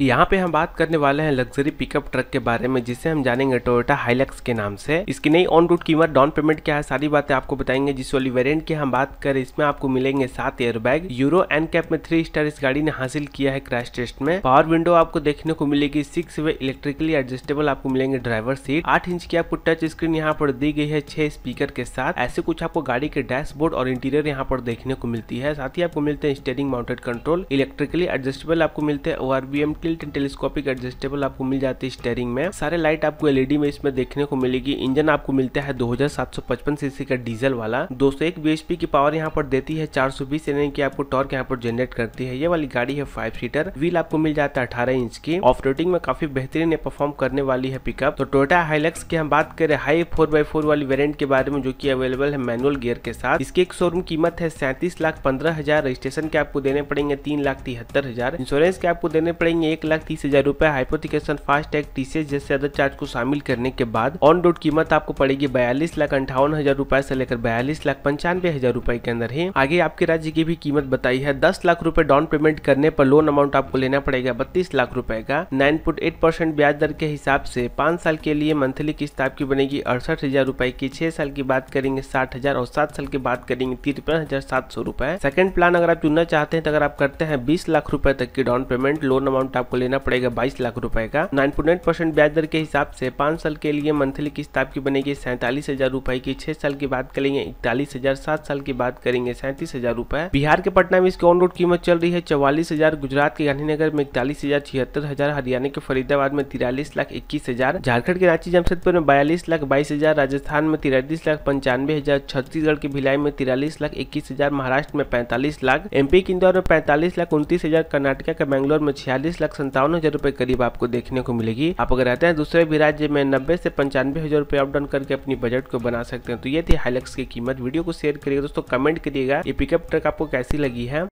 यहाँ पे हम बात करने वाले हैं लग्जरी पिकअप ट्रक के बारे में जिसे हम जानेंगे टोयोटा हाइलक्स के नाम से इसकी नई ऑन रूट कीमत डाउन पेमेंट क्या है सारी बातें आपको बताएंगे जिस वाली वेरिएंट की हम बात करें इसमें आपको मिलेंगे सात एयरबैग यूरो एन कैप में थ्री स्टार इस गाड़ी ने हासिल किया है क्रैश टेस्ट में पावर विंडो आपको देखने को मिलेगी सिक्स वे इलेक्ट्रिकली एडजस्टेबल आपको मिलेंगे ड्राइवर सीट आठ इंच की आपको टच स्क्रीन यहाँ पर दी गई है छह स्पीकर के साथ ऐसे कुछ आपको गाड़ी के डैशबोर्ड और इंटीरियर यहाँ पर देखने को मिलती है साथ ही आपको मिलते हैं steering mounted control electrically adjustable आपको मिलते हैं ओ टिल्ट एंड टेलीस्कोपिक एडजस्टेबल आपको मिल जाती है स्टेयरिंग में सारे लाइट आपको एलईडी में इसमें देखने को मिलेगी इंजन आपको मिलता है 2755 सीसी का डीजल वाला 201 बीएचपी की पावर यहाँ पर देती है 420 यानी की आपको टॉर्क यहाँ पर जनरेट करती है ये वाली गाड़ी है फाइव सीटर व्हील आपको मिल जाता है अठारह इंच की ऑफ में काफी बेहतरीन परफॉर्म करने वाली है पिकअप तो टोटा हाईलेक्स की हम बात करें हाई फोर वाली वेरियंट के बारे में जो की अवेलेबल है मैनुअल गियर के साथ इसकी एक शोरूम कीमत है सैंतीस लाख पंद्रह हजार रजिस्ट्रेशन के आपको देने पड़ेंगे तीन लाख तिहत्तर हजार इंश्योरेंस के आपको देने पड़ेंगे एक लाख तीस हजार रूपए हाइपोथिकेशन फास्टैग टीसीएस जैसे अदर चार्ज को शामिल करने के बाद ऑन रोड कीमत आपको पड़ेगी बयालीस लाख अंठावन हजार रूपए ऐसी लेकर बयालीस लाख पंचानवे हजार रूपए के अंदर है आगे आपके राज्य की भी कीमत बताई है दस लाख रूपए डाउन पेमेंट करने पर लोन अमाउंट आपको लेना पड़ेगा बत्तीस लाख रूपए का नाइन परसेंट ब्याज दर के हिसाब से पाँच साल के लिए मंथली किस्त आपकी बनेगी अड़सठ हजार रूपए की छह साल की बात करेंगे साठ हजार और सात साल की बात करेंगे तिरपन हजार सात सौ रूपए सेकंड प्लान अगर आप चुनना चाहते हैं तो अगर आप करते हैं बीस लाख रूपए तक की डाउन पेमेंट लोन अमाउंट आपको लेना पड़ेगा बाईस लाख रुपए का नाइन परसेंट ब्याज दर के हिसाब से पांच साल के लिए मंथली किस्त आपकी बनेगी सैंतालीस हजार रुपए की छह साल की बात करेंगे इकतालीस हजार सात साल की बात करेंगे सैंतीस हजार रुपए बिहार के पटना में इसकी ऑन रोड कीमत चल रही है चौवालीस हजार गुजरात के गांधीनगर में इकतालीस हजार छिहत्तर हजार हरियाणा के फरीदाबाद में तिरालीस लाख इक्कीस हजार झारखंड के रांची जमशेदपुर में बयालीस लाख बाईस हजार राजस्थान में तिरालीस लाख पंचानवे हजार छत्तीसगढ़ के भिलाई में तिरालीस लाख इक्कीस हजार महाराष्ट्र में पैंतालीस लाख एमपी के इंदौर में पैंतालीस लाख उन्तीस हजार कर्नाटक के बैंगलोर में छियालीस लाख लाख संतावन हजार रूपए करीब आपको देखने को मिलेगी आप अगर रहते हैं दूसरे भी राज्य में नब्बे से पंचानवे हजार रूपए अपडाउन डाउन करके अपनी बजट को बना सकते हैं तो ये थी हाईलक्स की कीमत वीडियो को शेयर करिएगा दोस्तों कमेंट करिएगा ये पिकअप ट्रक आपको कैसी लगी है